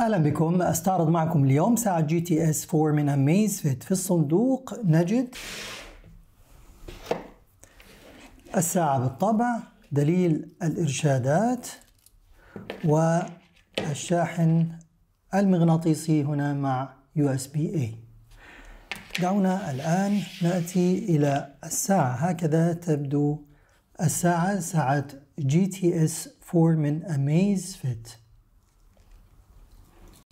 اهلا بكم استعرض معكم اليوم ساعة جي تي اس 4 من اميز فيت في الصندوق نجد الساعة بالطبع دليل الارشادات والشاحن المغناطيسي هنا مع يو اس بي اي دعونا الآن نأتي إلى الساعة هكذا تبدو الساعة ساعة جي تي اس 4 من اميز فيت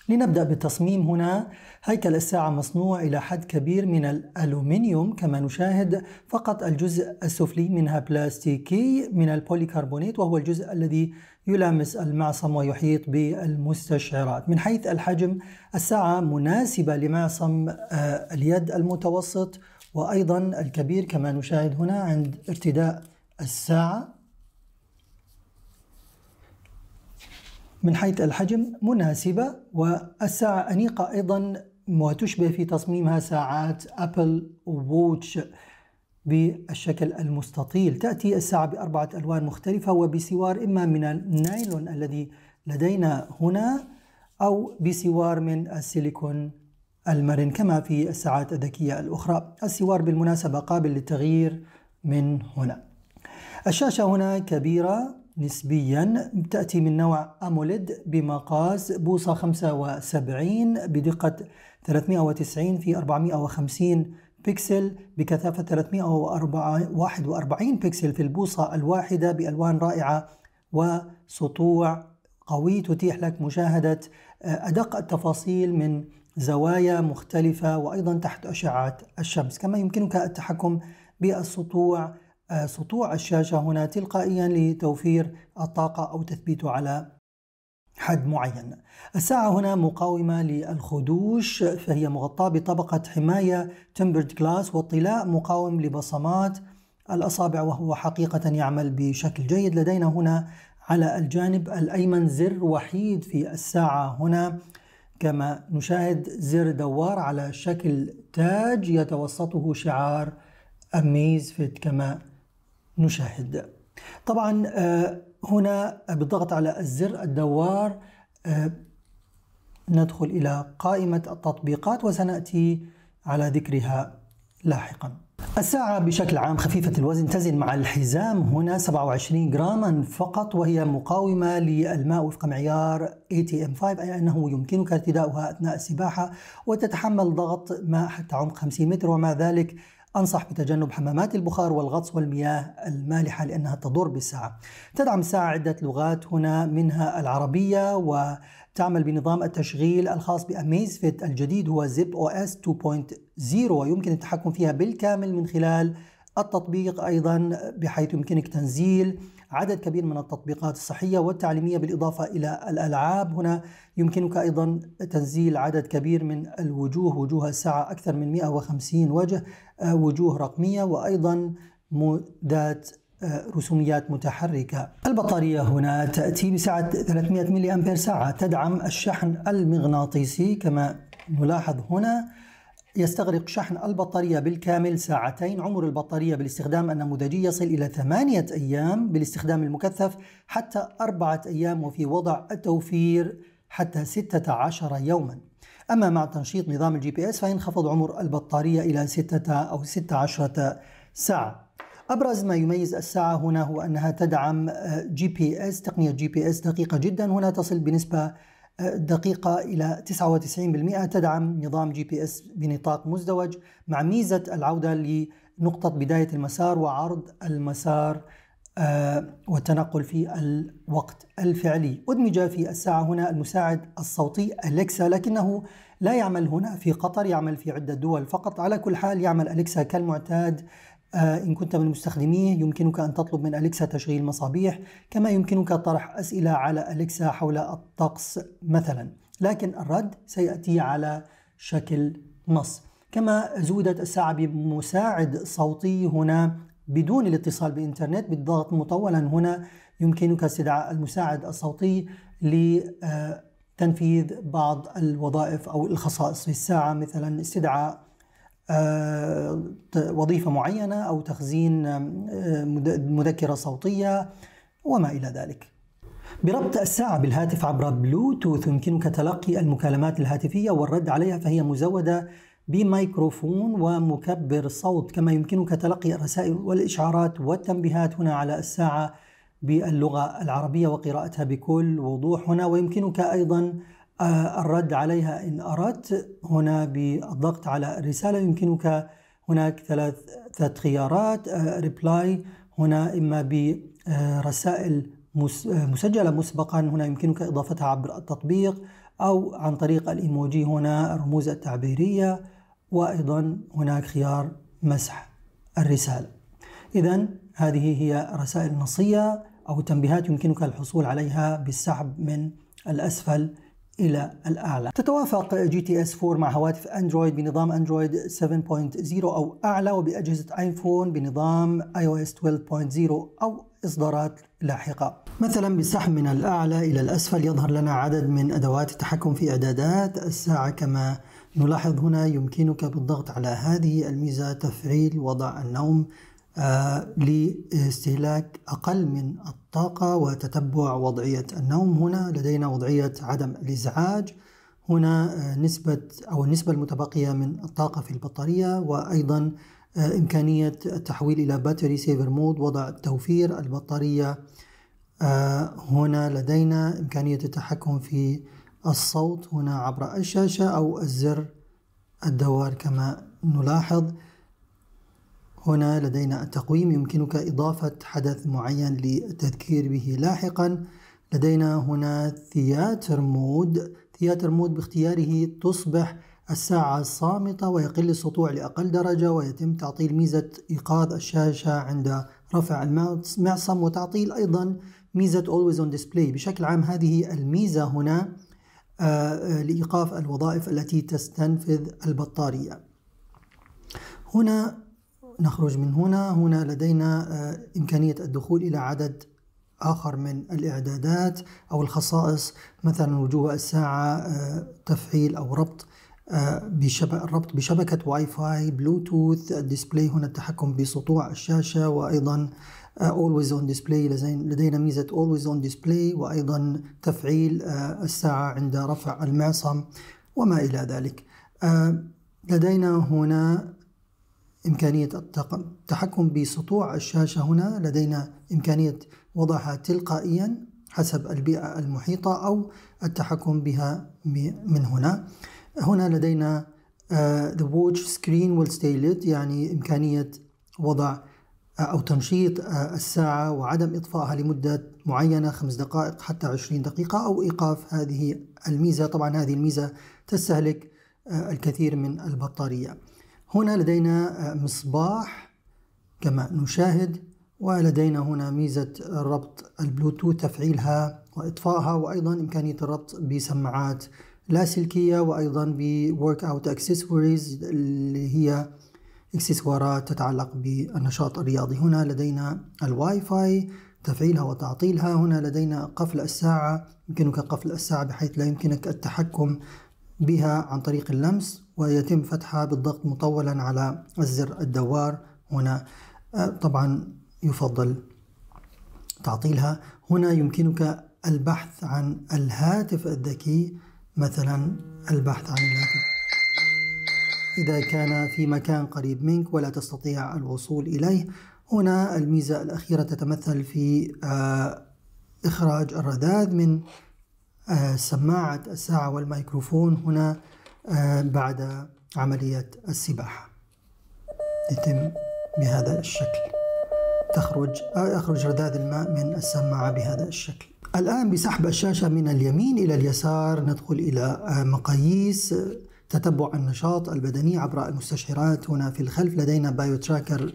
لنبدأ بالتصميم هنا هيكل الساعة مصنوع إلى حد كبير من الألومنيوم كما نشاهد فقط الجزء السفلي منها بلاستيكي من البوليكربونيت وهو الجزء الذي يلامس المعصم ويحيط بالمستشعرات من حيث الحجم الساعة مناسبة لمعصم آه، اليد المتوسط وأيضا الكبير كما نشاهد هنا عند ارتداء الساعة من حيث الحجم مناسبة والساعة أنيقة أيضا وتشبه في تصميمها ساعات أبل ووتش بالشكل المستطيل تأتي الساعة بأربعة ألوان مختلفة وبسوار إما من النايلون الذي لدينا هنا أو بسوار من السيليكون المرن كما في الساعات الذكية الأخرى السوار بالمناسبة قابل للتغيير من هنا الشاشة هنا كبيرة نسبيا تأتي من نوع أموليد بمقاس بوصة 75 بدقة 390 في 450 بكسل بكثافة 341 بكسل في البوصة الواحدة بألوان رائعة وسطوع قوي تتيح لك مشاهدة آه، أدق التفاصيل من زوايا مختلفة وأيضا تحت أشعة الشمس كما يمكنك التحكم بالسطوع آه، سطوع الشاشة هنا تلقائيا لتوفير الطاقة أو تثبيته على حد معين الساعة هنا مقاومة للخدوش فهي مغطاة بطبقة حماية تمبرد جلاس والطلاء مقاوم لبصمات الأصابع وهو حقيقة يعمل بشكل جيد لدينا هنا على الجانب الأيمن زر وحيد في الساعة هنا كما نشاهد زر دوار على شكل تاج يتوسطه شعار أميز فيت كما نشاهد طبعا آه، هنا بالضغط على الزر الدوار آه، ندخل إلى قائمة التطبيقات وسنأتي على ذكرها لاحقا الساعة بشكل عام خفيفة الوزن تزن مع الحزام هنا 27 جراما فقط وهي مقاومة للماء وفق معيار ATM5 أي أنه يمكنك ارتداؤها أثناء السباحة وتتحمل ضغط ماء حتى عمق 50 متر ومع ذلك أنصح بتجنب حمامات البخار والغطس والمياه المالحة لأنها تضر بالساعة تدعم الساعة عدة لغات هنا منها العربية و تعمل بنظام التشغيل الخاص بأميز فيت الجديد هو زيب او اس 2.0 ويمكن التحكم فيها بالكامل من خلال التطبيق أيضا بحيث يمكنك تنزيل عدد كبير من التطبيقات الصحية والتعليمية بالإضافة إلى الألعاب هنا يمكنك أيضا تنزيل عدد كبير من الوجوه وجوه الساعة أكثر من 150 وجه آه، وجوه رقمية وأيضا مودات آه، رسوميات متحركة البطارية هنا تأتي بسعة 300 ملي أمبير ساعة تدعم الشحن المغناطيسي كما نلاحظ هنا يستغرق شحن البطارية بالكامل ساعتين عمر البطارية بالاستخدام النموذجي يصل إلى ثمانية أيام بالاستخدام المكثف حتى أربعة أيام وفي وضع التوفير حتى 16 يوما أما مع تنشيط نظام الجي بي اس فينخفض عمر البطارية إلى 6 أو 16 ساعة أبرز ما يميز الساعة هنا هو أنها تدعم آه، جي بي اس تقنية جي بي اس دقيقة جدا هنا تصل بنسبة دقيقة إلى 99% تدعم نظام جي بي اس بنطاق مزدوج مع ميزة العودة لنقطة بداية المسار وعرض المسار آه، والتنقل في الوقت الفعلي أدمج في الساعة هنا المساعد الصوتي أليكسا لكنه لا يعمل هنا في قطر يعمل في عدة دول فقط على كل حال يعمل أليكسا كالمعتاد آه، إن كنت من مستخدميه يمكنك أن تطلب من أليكسا تشغيل مصابيح كما يمكنك طرح أسئلة على أليكسا حول الطقس مثلا لكن الرد سيأتي على شكل نص كما زودت الساعة بمساعد صوتي هنا بدون الاتصال بالإنترنت بالضغط مطولا هنا يمكنك استدعاء المساعد الصوتي لتنفيذ بعض الوظائف أو الخصائص في الساعة مثلا استدعاء آه، وظيفة معينة أو تخزين آه، مذكرة صوتية وما إلى ذلك بربط الساعة بالهاتف عبر بلوتوث يمكنك تلقي المكالمات الهاتفية والرد عليها فهي مزودة بميكروفون ومكبر صوت كما يمكنك تلقي الرسائل والإشعارات والتنبيهات هنا على الساعة باللغة العربية وقراءتها بكل وضوح هنا ويمكنك أيضا الرد عليها إن أردت هنا بالضغط على الرسالة يمكنك هناك ثلاثة خيارات ريبلاي آه، هنا إما برسائل مسجلة مسبقا هنا يمكنك إضافتها عبر التطبيق أو عن طريق الإيموجي هنا الرموز التعبيرية وأيضا هناك خيار مسح الرسالة إذا هذه هي رسائل نصية أو تنبيهات يمكنك الحصول عليها بالسحب من الأسفل إلى الأعلى تتوافق جي تي اس 4 مع هواتف أندرويد بنظام أندرويد 7.0 أو أعلى وبأجهزة آيفون بنظام اي او اس 12.0 أو إصدارات لاحقة مثلا بسحب من الأعلى إلى الأسفل يظهر لنا عدد من أدوات التحكم في إعدادات الساعة كما نلاحظ هنا يمكنك بالضغط على هذه الميزة تفعيل وضع النوم آه لاستهلاك أقل من الطاقة الطاقة وتتبع وضعية النوم هنا لدينا وضعية عدم الإزعاج هنا آه، نسبة أو النسبة المتبقية من الطاقة في البطارية وأيضا آه، إمكانية التحويل إلى باتري سيفر مود وضع توفير البطارية آه، هنا لدينا إمكانية التحكم في الصوت هنا عبر الشاشة أو الزر الدوار كما نلاحظ هنا لدينا التقويم يمكنك إضافة حدث معين للتذكير به لاحقا لدينا هنا ثياتر مود ثياتر مود باختياره تصبح الساعة الصامتة ويقل السطوع لأقل درجة ويتم تعطيل ميزة إيقاظ الشاشة عند رفع المعصم وتعطيل أيضا ميزة Always on Display بشكل عام هذه الميزة هنا آه، آه، لإيقاف الوظائف التي تستنفذ البطارية هنا نخرج من هنا هنا لدينا آه، إمكانية الدخول إلى عدد آخر من الإعدادات أو الخصائص مثلا وجوه الساعة آه، تفعيل أو ربط آه، بشبكة الربط بشبكة واي فاي بلوتوث الديسبلاي هنا التحكم بسطوع الشاشة وأيضا Always on Display لدينا ميزة Always on Display وأيضا تفعيل الساعة عند رفع المعصم وما إلى ذلك لدينا هنا إمكانية التحكم بسطوع الشاشة هنا لدينا إمكانية وضعها تلقائيا حسب البيئة المحيطة أو التحكم بها من هنا هنا لدينا آه، the watch screen will stay lit يعني إمكانية وضع آه، أو تنشيط آه، الساعة وعدم إطفائها لمدة معينة خمس دقائق حتى عشرين دقيقة أو إيقاف هذه الميزة طبعا هذه الميزة تستهلك الكثير من البطارية هنا لدينا آه، مصباح كما نشاهد ولدينا هنا ميزة ربط البلوتوث تفعيلها وإطفائها وأيضا إمكانية الربط بسماعات لاسلكية وأيضا بورك أوت أكسسوارز اللي هي إكسسوارات تتعلق بالنشاط الرياضي هنا لدينا الواي فاي تفعيلها وتعطيلها هنا لدينا قفل الساعة يمكنك قفل الساعة بحيث لا يمكنك التحكم بها عن طريق اللمس ويتم فتحها بالضغط مطولا على الزر الدوار هنا آه، طبعا يفضل تعطيلها هنا يمكنك البحث عن الهاتف الذكي مثلا البحث عن الهاتف إذا كان في مكان قريب منك ولا تستطيع الوصول إليه هنا الميزة الأخيرة تتمثل في آه، إخراج الرذاذ من آه، سماعة الساعة والميكروفون هنا آه، بعد عملية السباحة يتم بهذا الشكل تخرج يخرج آه، رذاذ الماء من السماعة بهذا الشكل الآن بسحب الشاشة من اليمين إلى اليسار ندخل إلى مقاييس تتبع النشاط البدني عبر المستشعرات هنا في الخلف لدينا بايو تراكر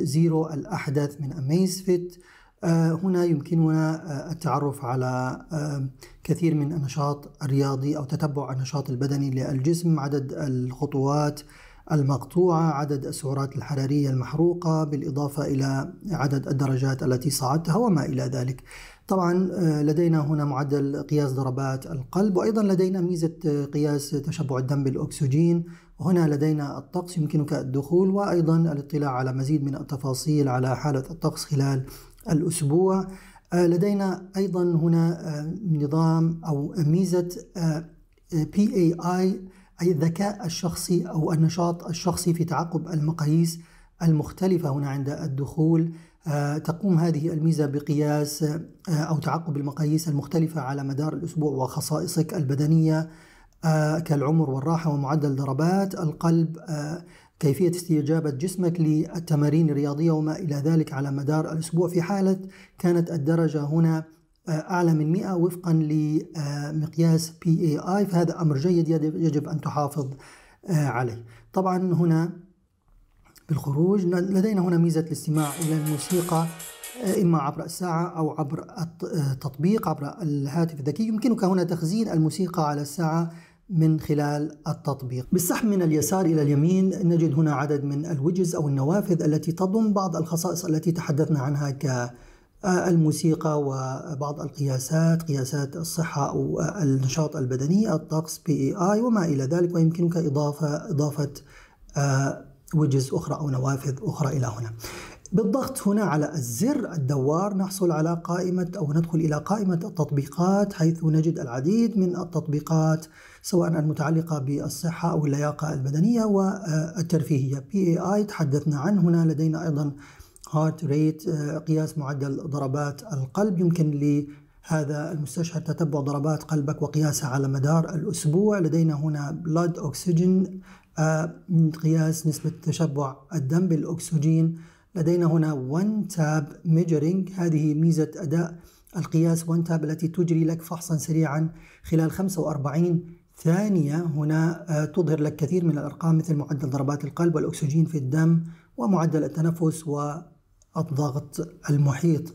4.0 الأحدث من أميز فيت آه، هنا يمكننا آه، التعرف على آه، كثير من النشاط الرياضي أو تتبع النشاط البدني للجسم عدد الخطوات المقطوعة عدد السعرات الحرارية المحروقة بالإضافة إلى عدد الدرجات التي صعدتها وما إلى ذلك طبعا لدينا هنا معدل قياس ضربات القلب وأيضا لدينا ميزة قياس تشبع الدم بالأكسجين هنا لدينا الطقس يمكنك الدخول وأيضا الاطلاع على مزيد من التفاصيل على حالة الطقس خلال الأسبوع آه، لدينا أيضا هنا آه، نظام أو ميزة آه، PAI أي الذكاء الشخصي أو النشاط الشخصي في تعقب المقاييس المختلفة هنا عند الدخول تقوم هذه الميزة بقياس أو تعقب المقاييس المختلفة على مدار الأسبوع وخصائصك البدنية كالعمر والراحة ومعدل ضربات القلب كيفية استجابة جسمك للتمارين الرياضية وما إلى ذلك على مدار الأسبوع في حالة كانت الدرجة هنا آه، أعلى من 100 وفقا لمقياس PAI فهذا أمر جيد يجب أن تحافظ آه، عليه طبعا هنا بالخروج لدينا هنا ميزة الاستماع إلى الموسيقى آه، إما عبر الساعة أو عبر التطبيق عبر الهاتف الذكي يمكنك هنا تخزين الموسيقى على الساعة من خلال التطبيق بالسحب من اليسار إلى اليمين نجد هنا عدد من الوجز أو النوافذ التي تضم بعض الخصائص التي تحدثنا عنها ك الموسيقى وبعض القياسات قياسات الصحة أو النشاط البدني الطقس بي اي e وما إلى ذلك ويمكنك إضافة إضافة آه، وجز أخرى أو نوافذ أخرى إلى هنا بالضغط هنا على الزر الدوار نحصل على قائمة أو ندخل إلى قائمة التطبيقات حيث نجد العديد من التطبيقات سواء المتعلقة بالصحة أو اللياقة البدنية والترفيهية PAI تحدثنا عنه هنا لدينا أيضا هارت ريت قياس معدل ضربات القلب يمكن لهذا المستشفى تتبع ضربات قلبك وقياسها على مدار الأسبوع لدينا هنا blood oxygen آه، قياس نسبة تشبع الدم بالأكسجين لدينا هنا One Tab Measuring هذه ميزة أداء القياس One Tab التي تجري لك فحصا سريعا خلال 45 ثانية هنا آه، تظهر لك كثير من الأرقام مثل معدل ضربات القلب والأكسجين في الدم ومعدل التنفس والضغط المحيط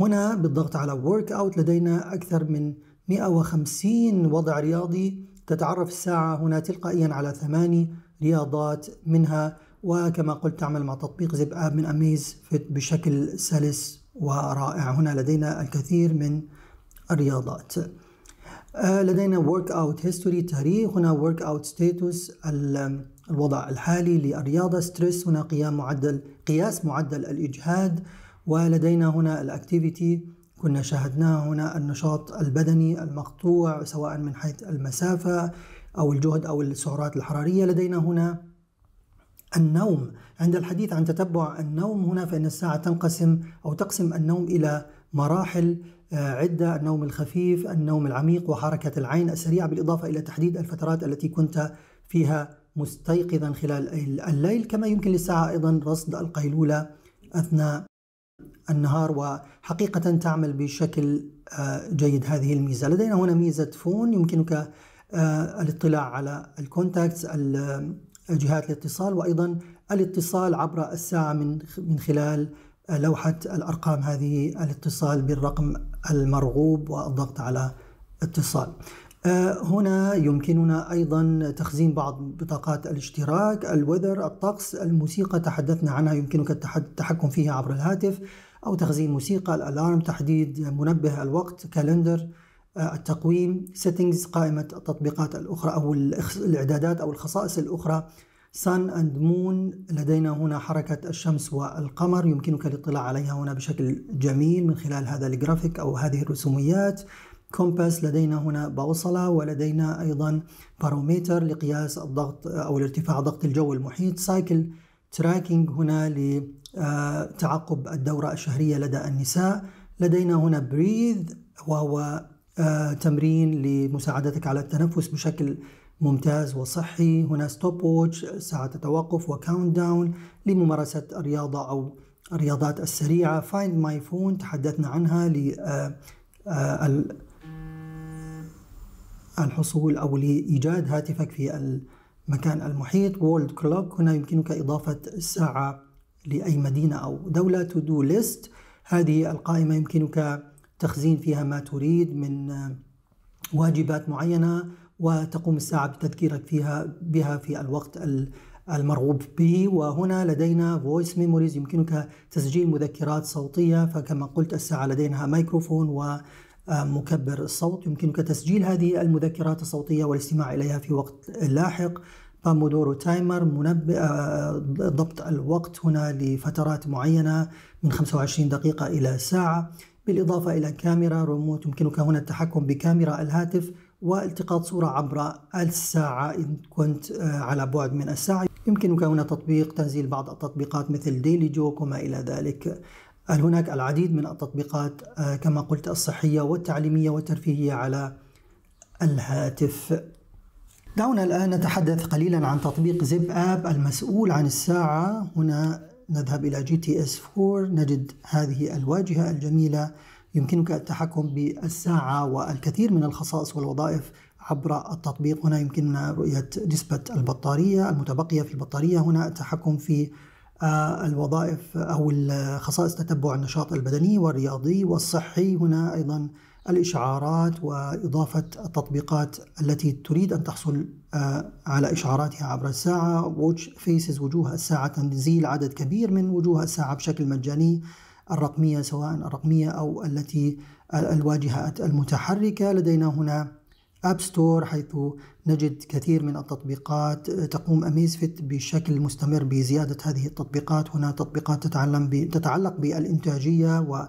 هنا بالضغط على ورك أوت لدينا أكثر من 150 وضع رياضي تتعرف الساعة هنا تلقائيا على ثماني رياضات منها وكما قلت تعمل مع تطبيق زب اب من اميز فيت بشكل سلس ورائع هنا لدينا الكثير من الرياضات آه، لدينا ورك اوت هيستوري تاريخ هنا ورك اوت ستاتوس الوضع الحالي للرياضه ستريس هنا قيام معدل قياس معدل الاجهاد ولدينا هنا الاكتيفيتي كنا شاهدناه هنا النشاط البدني المقطوع سواء من حيث المسافه او الجهد او السعرات الحراريه لدينا هنا النوم عند الحديث عن تتبع النوم هنا فإن الساعة تنقسم أو تقسم النوم إلى مراحل آه، عدة النوم الخفيف النوم العميق وحركة العين السريعة بالإضافة إلى تحديد الفترات التي كنت فيها مستيقظا خلال الليل كما يمكن للساعة أيضا رصد القيلولة أثناء النهار وحقيقة تعمل بشكل آه، جيد هذه الميزة لدينا هنا ميزة فون يمكنك آه، الاطلاع على الكونتاكتس جهات الاتصال وأيضا الاتصال عبر الساعة من من خلال لوحة الأرقام هذه الاتصال بالرقم المرغوب والضغط على اتصال آه، هنا يمكننا أيضا تخزين بعض بطاقات الاشتراك الوذر الطقس الموسيقى تحدثنا عنها يمكنك التحكم فيها عبر الهاتف أو تخزين موسيقى الألارم تحديد منبه الوقت كالندر آه، التقويم سيتنجز قائمة التطبيقات الأخرى أو الإعدادات أو الخصائص الأخرى سان أند مون لدينا هنا حركة الشمس والقمر يمكنك الاطلاع عليها هنا بشكل جميل من خلال هذا الجرافيك أو هذه الرسوميات كومباس لدينا هنا بوصلة ولدينا أيضا بارومتر لقياس الضغط أو الارتفاع ضغط الجو المحيط سايكل تراكينج هنا لتعقب آه، الدورة الشهرية لدى النساء لدينا هنا بريذ وهو آه، تمرين لمساعدتك على التنفس بشكل ممتاز وصحي هنا ستوب ووتش ساعة توقف وكاونت داون لممارسة الرياضة أو الرياضات السريعة فايند ماي فون تحدثنا عنها ل آه، آه، الحصول أو لإيجاد هاتفك في المكان المحيط وولد كلوك هنا يمكنك إضافة الساعة لأي مدينة أو دولة تو دو ليست هذه القائمة يمكنك تخزين فيها ما تريد من آه، واجبات معينة وتقوم الساعة بتذكيرك فيها بها في الوقت المرغوب به وهنا لدينا فويس ميموريز يمكنك تسجيل مذكرات صوتية فكما قلت الساعة لدينا مايكروفون و آه، مكبر الصوت يمكنك تسجيل هذه المذكرات الصوتية والاستماع إليها في وقت لاحق بامودورو تايمر منبئ ضبط الوقت هنا لفترات معينة من 25 دقيقة إلى ساعة بالإضافة إلى كاميرا ريموت يمكنك هنا التحكم بكاميرا الهاتف والتقاط صورة عبر الساعة إن كنت آه، على بعد من الساعة يمكنك هنا تطبيق تنزيل بعض التطبيقات مثل ديلي جوك وما إلى ذلك هناك العديد من التطبيقات آه، كما قلت الصحية والتعليمية والترفيهية على الهاتف دعونا الآن نتحدث قليلا عن تطبيق زب آب المسؤول عن الساعة هنا نذهب إلى جي تي اس 4 نجد هذه الواجهة الجميلة يمكنك التحكم بالساعة والكثير من الخصائص والوظائف عبر التطبيق هنا يمكننا رؤية نسبة البطارية المتبقية في البطارية هنا التحكم في آه، الوظائف أو خصائص تتبع النشاط البدني والرياضي والصحي هنا أيضا الإشعارات وإضافة التطبيقات التي تريد أن تحصل آه، على إشعاراتها عبر الساعة واتش فيسز وجوه الساعة تنزيل عدد كبير من وجوه الساعة بشكل مجاني الرقمية سواء الرقمية أو التي آه، الواجهات المتحركة لدينا هنا أب ستور حيث نجد كثير من التطبيقات تقوم أميزفت بشكل مستمر بزيادة هذه التطبيقات هنا تطبيقات تتعلم تتعلق بالإنتاجية و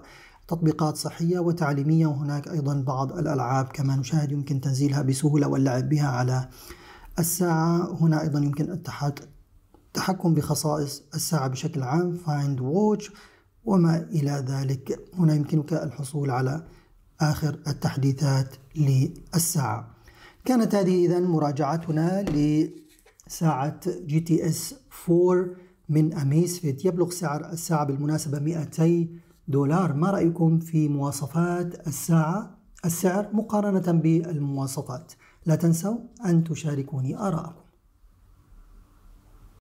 تطبيقات صحية وتعليمية وهناك أيضا بعض الألعاب كما نشاهد يمكن تنزيلها بسهولة واللعب بها على الساعة هنا أيضا يمكن التحكم بخصائص الساعة بشكل عام فايند Watch وما إلى ذلك هنا يمكنك الحصول على آخر التحديثات للساعة كانت هذه إذا مراجعتنا لساعة جي تي اس 4 من أميسفيت يبلغ سعر الساعة بالمناسبة 200 دولار ما رأيكم في مواصفات الساعة السعر مقارنة بالمواصفات لا تنسوا أن تشاركوني آراءكم